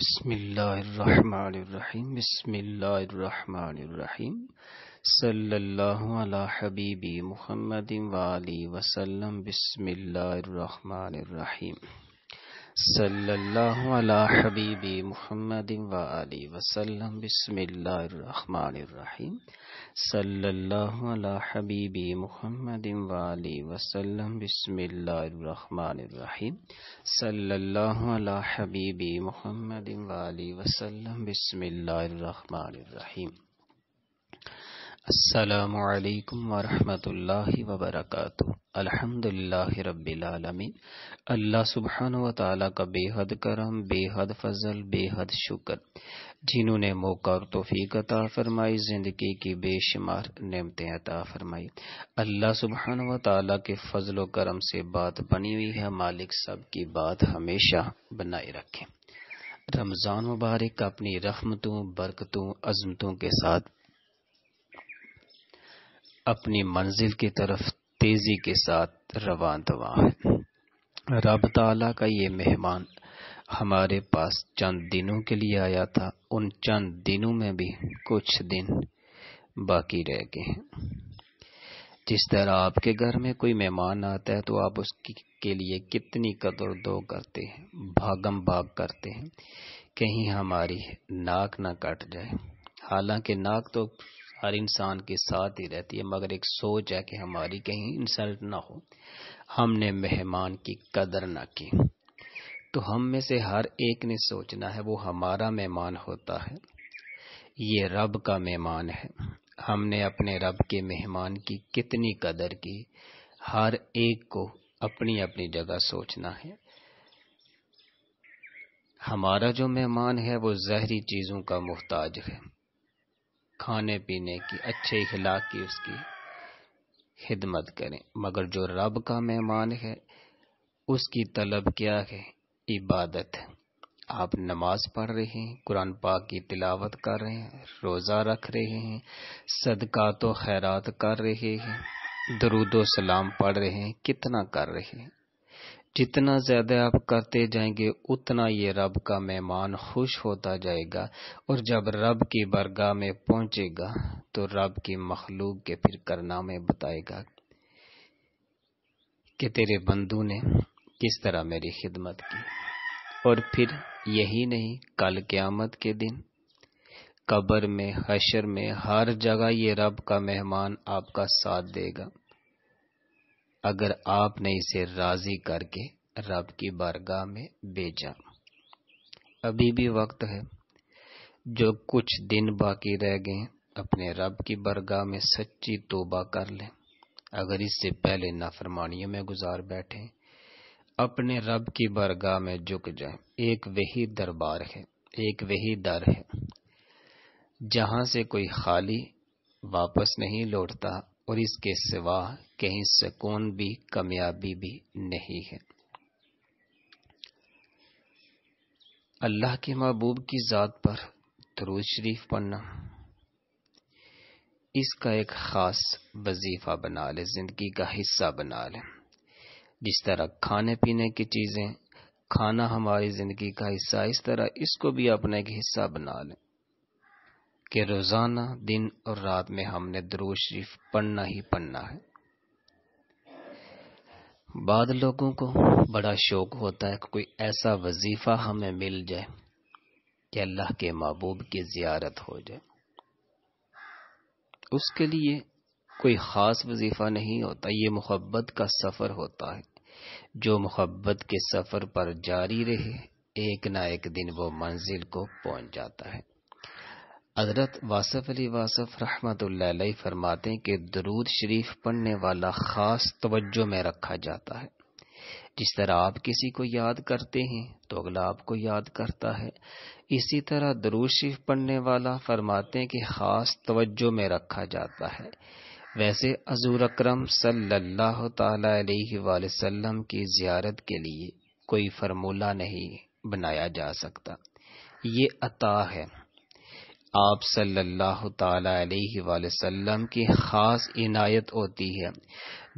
बिस्मिल्लाहिर्रहमानिर्रहीम बिस्मिल्लाहिर्रहमानिर्रहीम सल्लल्लाहु हबीबी मुहम्मदिन वाली वसल्लम बिस्मिल्लाहिर्रहमानिर्रहीम सल्लल्लाहु अला हबीबी मुहम्मद व अली वसल्लम बिस्मिल्लाहिर्रहमानिर्रहीम सल्लल्लाहु अला हबीबी मुहम्मद व अली वसल्लम बिस्मिल्लाहिर्रहमानिर्रहीम सल्लल्लाहु अला हबीबी मुहम्मद व अली वसल्लम बिस्मिल्लाहिर्रहमानिर्रहीम असलकम वरहमल वबरक अल्हम्दुलिल्लाह रब्बिल आलमीन अल्लाह सुबहान व ताली का बेहद करम बेहद फजल बेहद शुक्र जिन्होंने मौका और तोफ़ीक अता फरमाई ज़िंदगी की बेशुमार नेमतें अता फरमाई अल्लाह सुबहान व ताली के फजल करम से बात बनी हुई है मालिक सब की बात हमेशा बनाए रखें रमज़ान मुबारक अपनी रहमतों बरकतों अजमतों के साथ अपनी मंजिल की तरफ तेजी के साथ रवा दवा है रब ताला का ये मेहमान हमारे पास चंद दिनों के लिए आया था उन चंद दिनों में भी कुछ दिन बाकी रह गए हैं जिस तरह आपके घर में कोई मेहमान आता है तो आप उसकी के लिए कितनी कदर दो करते हैं भागम भाग करते हैं कहीं हमारी नाक ना कट जाए हालांकि नाक तो हर इंसान के साथ ही रहती है मगर एक सोच है कि हमारी कहीं इंसल्ट ना हो हमने मेहमान की कदर ना की तो हम में से हर एक ने सोचना है वो हमारा मेहमान होता है ये रब का मेहमान है हमने अपने रब के मेहमान की कितनी कदर की हर एक को अपनी अपनी जगह सोचना है हमारा जो मेहमान है वो जहरी चीज़ों का मोहताज है खाने पीने की अच्छे इखलाक की उसकी खिदमत करें मगर जो रब का मेहमान है उसकी तलब क्या है इबादत है आप नमाज पढ़ रहे हैं कुरान पाक की तिलावत कर रहे हैं रोज़ा रख रहे हैं सदका तो खैरात कर रहे हैं दरुदो सलाम पढ़ रहे हैं कितना कर रहे हैं जितना ज़्यादा आप करते जाएंगे उतना ये रब का मेहमान खुश होता जाएगा और जब रब की बरगाह में पहुंचेगा तो रब की मखलूक के फिर करना में बताएगा कि तेरे बंधु ने किस तरह मेरी खिदमत की और फिर यही नहीं कल क्यामत के दिन कब्र में हशर में हर जगह ये रब का मेहमान आपका साथ देगा अगर आपने इसे राजी करके रब की बारगाह में भेजा अभी भी वक्त है जो कुछ दिन बाकी रह गए अपने रब की बरगाह में सच्ची तोबा कर लें अगर इससे पहले नाफरमानियों में गुजार बैठे अपने रब की बरगाह में झुक जाए एक वही दरबार है एक वही दर है जहां से कोई खाली वापस नहीं लौटता और इसके सिवा कहीं सुकून भी कामयाबी भी नहीं है अल्लाह के महबूब की ज़ात पर दरूज शरीफ पढ़ना इसका एक ख़ास वजीफ़ा बना ले ज़िंदगी का हिस्सा बना ले जिस तरह खाने पीने की चीज़ें खाना हमारी ज़िंदगी का हिस्सा इस तरह इसको भी अपना एक हिस्सा बना लें कि रोज़ाना दिन और रात में हमने दरूज शरीफ पढ़ना ही पढ़ना है बाद लोगों को बड़ा शौक होता है कि कोई ऐसा वजीफ़ा हमें मिल जाए कि अल्लाह के महबूब की जियारत हो जाए उसके लिए कोई ख़ास वजीफ़ा नहीं होता ये मोहब्बत का सफ़र होता है जो मोहब्बत के सफ़र पर जारी रहे एक ना एक दिन वो मंजिल को पहुंच जाता है हजरत वासफ अली वासफ रहमत फरमाते हैं कि दरूद शरीफ पढ़ने वाला ख़ास तवज्जो में रखा जाता है जिस तरह आप किसी को याद करते हैं तो अगला आपको याद करता है इसी तरह दरूद शरीफ पढ़ने वाला फरमाते हैं कि ख़ास तवज्जो में रखा जाता है वैसे हजूर अक्रम सल्लाम की ज़ियारत के लिए कोई फार्मूला नहीं बनाया जा सकता ये अता है आप सल्लल्लाहु अलैहि वसल्लम की ख़ास इनायत होती है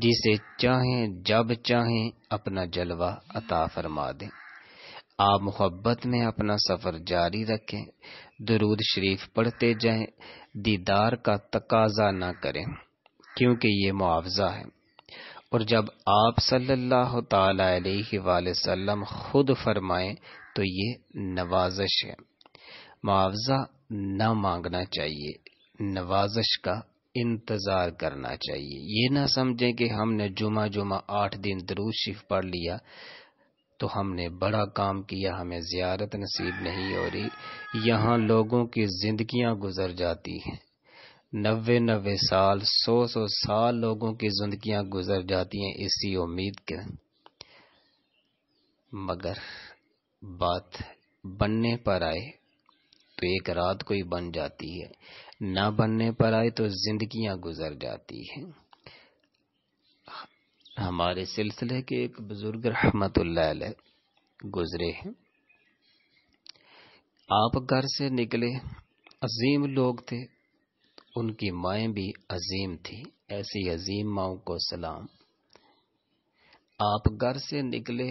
जिसे चाहें जब चाहें अपना जलवा अता फरमा दें आप मोहब्बत में अपना सफ़र जारी रखें दरूद शरीफ पढ़ते जाएं दीदार का तकाजा न करें क्योंकि ये मुआवजा है और जब आप सल्लल्लाहु अलैहि वसल्लम खुद फरमाएं तो ये नवाजश है मुआवजा न मांगना चाहिए नवाजश का इंतज़ार करना चाहिए ये ना समझे कि हमने जुमा जुमा आठ दिन दरूज शिफ पढ़ लिया तो हमने बड़ा काम किया हमें जियारत नसीब नहीं हो रही यहाँ लोगों की जिंदगी गुजर जाती हैं नब्बे नब्बे साल सौ सौ साल लोगों की जिंदगी गुजर जाती हैं इसी उम्मीद के मगर बात बनने पर आए तो एक रात कोई बन जाती है ना बनने पर आए तो जिंदगियां गुजर जाती हैं हमारे सिलसिले के एक बुजुर्ग रहमत गुजरे हैं आप घर से निकले अजीम लोग थे उनकी माए भी अजीम थी ऐसी अजीम माओ को सलाम आप घर से निकले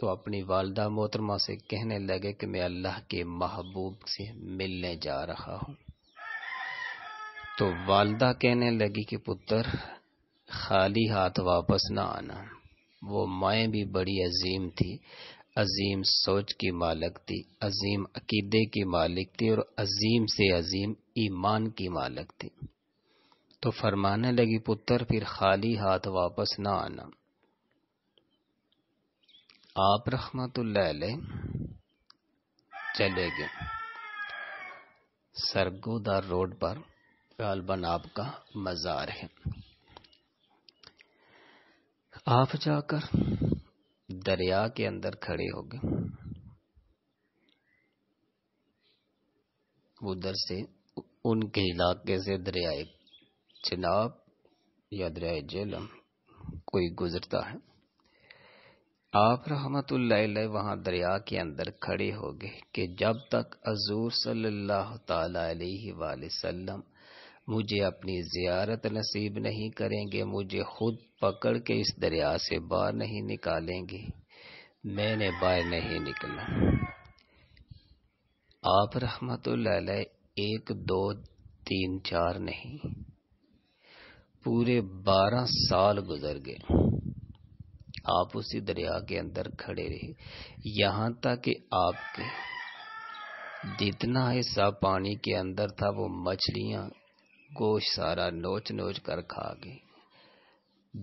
तो अपनी वालदा मोहतरमा से कहने लगे कि मैं अल्लाह के महबूब से मिलने जा रहा हूँ तो वालदा कहने लगी कि पुत्र खाली हाथ वापस ना आना वो माए भी बड़ी अजीम थी अजीम सोच की मालक थी अजीम अकीदे की मालिक थी और अजीम से अजीम ईमान की मालक थी तो फरमाने लगी पुत्र फिर खाली हाथ वापस ना आना आप रहमत चले गए सरगोदार रोड पर गालबन आपका मज़ार है आप जाकर दरिया के अंदर खड़े हो गए उधर से उनके इलाके से दरियाए चिनाब या दरियाए जेलम कोई गुजरता है आप रहमतुल्लाह वहाँ दरिया के अंदर खड़े हो गए कि जब तक हजूर सल्लल्लाहु अलैहि वसल्लम मुझे अपनी ज़ियारत नसीब नहीं करेंगे मुझे खुद पकड़ के इस दरिया से बाहर नहीं निकालेंगे मैंने बाहर नहीं निकला आप रहमतुल्लाह एक दो तीन चार नहीं पूरे बारह साल गुजर गए आप उसी दरिया के अंदर खड़े रहे यहाँ तक कि आपके जितना हिस्सा पानी के अंदर था वो मछलियाँ गोश सारा नोच नोच कर खा गई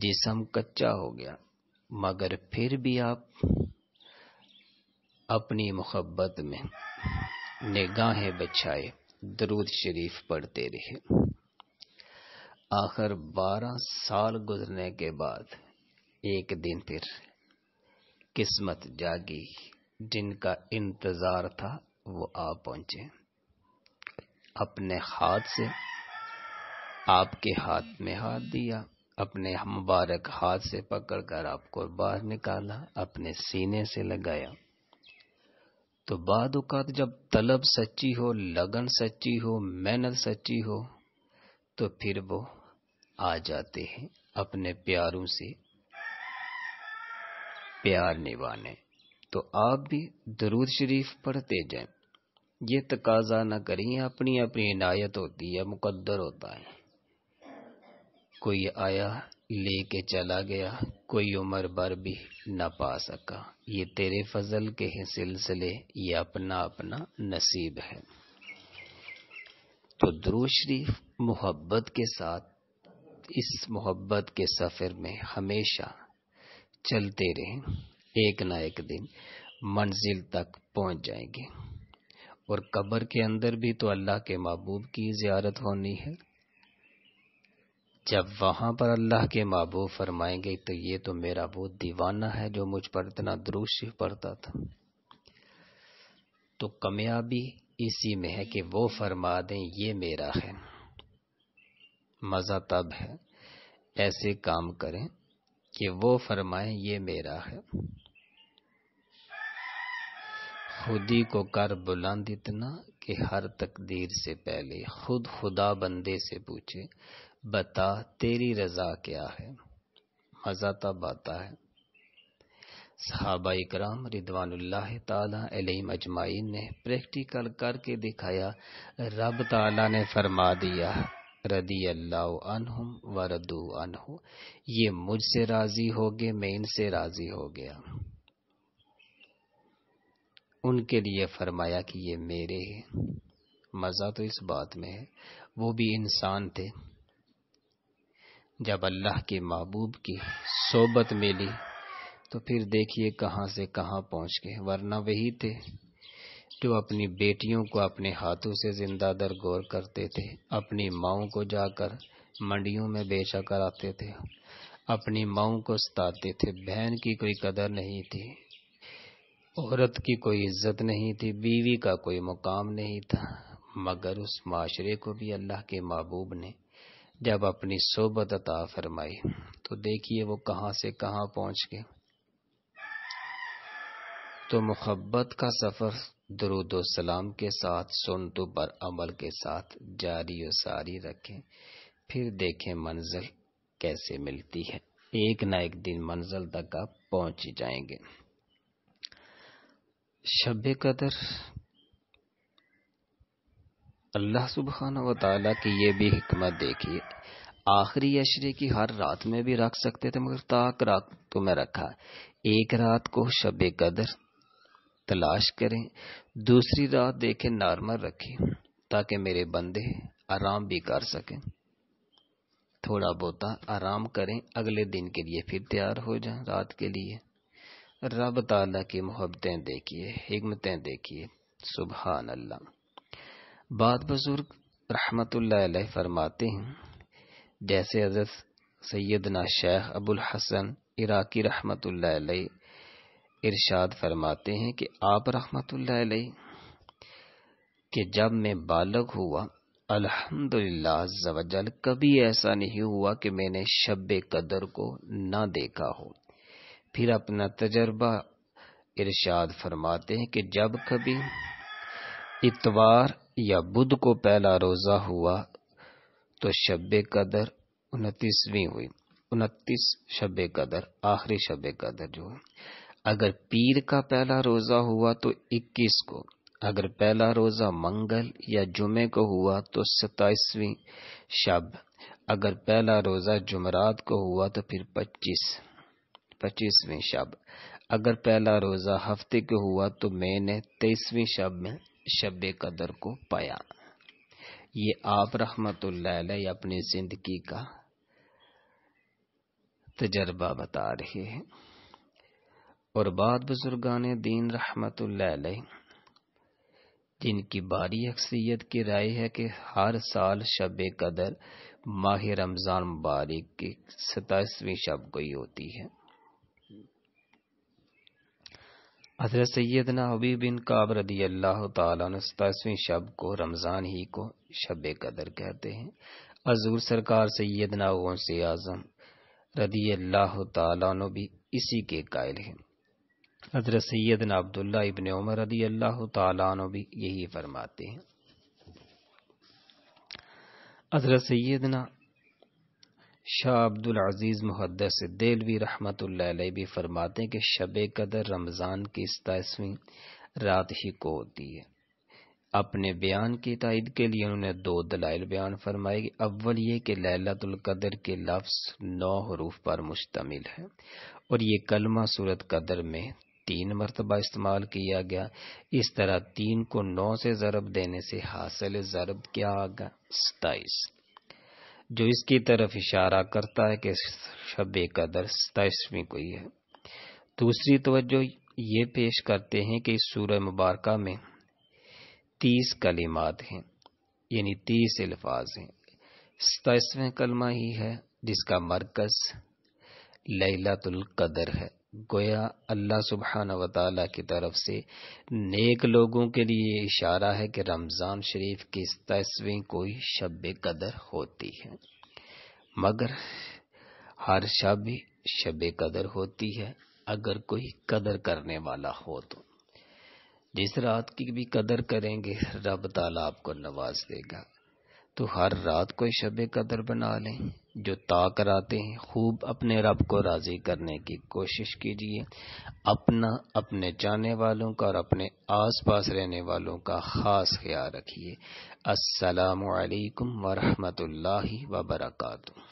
जिसम कच्चा हो गया मगर फिर भी आप अपनी मोहब्बत में निगाहें बचाए दरूद शरीफ पढ़ते रहे आखिर बारह साल गुजरने के बाद एक दिन फिर किस्मत जागी जिनका इंतजार था वो आ पहुंचे अपने हाथ से आपके हाथ में हाथ दिया अपने मुबारक हाथ से पकड़कर आपको बाहर निकाला अपने सीने से लगाया तो बाद जब तलब सच्ची हो लगन सच्ची हो मेहनत सच्ची हो तो फिर वो आ जाते हैं अपने प्यारों से प्यार निभाने तो आप भी दरूद शरीफ पढ़ते जाएं ये तकाजा ना करें अपनी अपनी इनायत होती है मुकद्दर होता है कोई आया लेके चला गया कोई उम्र भर भी ना पा सका ये तेरे फजल के ही सिलसिले ये अपना अपना नसीब है तो दरूद शरीफ मोहब्बत के साथ इस मोहब्बत के सफ़र में हमेशा चलते रहें एक ना एक दिन मंजिल तक पहुंच जाएंगे और कब्र के अंदर भी तो अल्लाह के महबूब की जियारत होनी है जब वहां पर अल्लाह के महबूब फरमाएंगे तो ये तो मेरा वो दीवाना है जो मुझ पर इतना दृश्य पड़ता था तो कामयाबी इसी में है कि वो फरमा दें ये मेरा है मज़ा तब है ऐसे काम करें कि वो फरमाए ये मेरा है खुदी को कर बुलंद इतना कि हर तकदीर से पहले खुद खुदा बंदे से पूछे बता तेरी रजा क्या है मजा तब आता है सहाबा इकराम रिदवानुल्लाह तलाम अजमाइन ने प्रैक्टिकल करके दिखाया रब ताला ने फरमा दिया रदी अल्लाह व रदू अनहु ये मुझसे राज़ी हो गए मैं इनसे राज़ी हो गया उनके लिए फरमाया कि ये मेरे हैं मज़ा तो इस बात में है वो भी इंसान थे जब अल्लाह के महबूब की सोबत मिली तो फिर देखिए कहाँ से कहाँ पहुँच गए वरना वही थे जो अपनी बेटियों को अपने हाथों से जिंदा दर गौर करते थे अपनी माओ को जाकर मंडियों में बेचा कराते थे अपनी माओ को सताते थे बहन की कोई कदर नहीं थी औरत की कोई इज्जत नहीं थी बीवी का कोई मुकाम नहीं था मगर उस माशरे को भी अल्लाह के महबूब ने जब अपनी सोबत अता फरमाई तो देखिए वो कहाँ से कहाँ पहुँच गए तो मुहबत का सफ़र दरुद सलाम के साथ सुन तो बर अमल के साथ जारी व सारी रखें फिर देखे मंजिल कैसे मिलती है एक न एक दिन मंजिल तक आप पहुंच ही जाएंगे शब कदर अल्लाह सुबहाना व ताला की ये भी हमत देखी आखिरी अशरे की हर रात में भी रख सकते थे मगर ताक रात तो में रखा एक रात को शब कदर तलाश करें दूसरी राह देखें नॉर्मल रखें ताकि मेरे बंदे आराम भी कर सकें थोड़ा बहुत आराम करें अगले दिन के लिए फिर तैयार हो जाएं रात के लिए रब ताला की मोहब्बतें देखिए हमतें देखिए सुबह अल्लाह बाद बुजुर्ग रहमत फरमाते हैं जैसे हजरत सैदना शेख अबुल हसन इराकी रहमत इरशाद फरमाते हैं कि आप रहमतुल्लाह कि जब मैं बालक हुआ अल्हम्दुलिल्लाह कभी ऐसा नहीं हुआ कि मैंने शब कदर को ना देखा हो फिर अपना तजर्बा इरशाद फरमाते हैं कि जब कभी इतवार या बुध को पहला रोज़ा हुआ तो शब कदर उनतीसवीं हुई उनतीस शब कदर आखिरी शब कदर जो है अगर पीर का पहला रोज़ा हुआ तो 21 को अगर पहला रोज़ा मंगल या जुमे को हुआ तो सताईसवीं शब अगर पहला रोज़ा जुमरात को हुआ तो फिर 25 पच्चीसवीं शब अगर पहला रोज़ा हफ्ते को हुआ तो मैंने तेईसवीं शब में शब कदर को पाया ये आप रहमत अपनी ज़िंदगी का तजर्बा बता रहे हैं और बाद बुजुर्गान दीन रहमत जिनकी बारी अक्सरियत की राय है कि हर साल शब कदर माह रमज़ान मुबारक की सताईसवीं शब कोई होती है हजरत सैदना हबी बिन काबर अल्लाह तताईसवीं शब को रमज़ान ही को शब कदर कहते हैं अजूर सरकार सैदना से आजम रदी अल्लाह तु भी इसी के कायल हैं हजरत सैदन अब्दुल्ला इबन उमर रदी अल्लाह तु भी यही फरमाते हैं हजरत सैदना शाह अब्दुल अजीज़ मुहदस देलवी रहमत भी फरमाते हैं कि शब कदर रमज़ान की सताईसवीं रात ही को होती है अपने बयान की तइद के लिए उन्होंने दो दलाइल बयान फरमाए कि अव्वल ये कि लैलतुल्कदर के लफ्स नौ हरूफ पर मुश्तमिल है और ये कलमा सूरत कदर में तीन मरतबा इस्तेमाल किया गया इस तरह तीन को नौ से ज़रब देने से हासिल ज़रब क्या आगा सताइस जो इसकी तरफ इशारा करता है कि शब कदर सताइसवीं कोई है दूसरी तवज्जो ये पेश करते हैं कि इस सूर्य मुबारक में तीस कलिमात हैं यानी तीस अल्फाज हैं सताइसवें कलमा ही है जिसका मरकज लैलातुल कदर है गोया अल्लाह सुबहान वाली की तरफ से नेक लोगों के लिए इशारा है कि रमज़ान शरीफ की दसवीं कोई शब कदर होती है मगर हर शब शब कदर होती है अगर कोई कदर करने वाला हो तो जिस रात की भी कदर करेंगे रब ताला आपको नवाज देगा तो हर रात कोई शब कदर बना लें जो ताक आते हैं खूब अपने रब को राजी करने की कोशिश कीजिए अपना अपने जाने वालों का और अपने आस पास रहने वालों का ख़ास ख्याल रखिए असलकम वरहमल वबरकू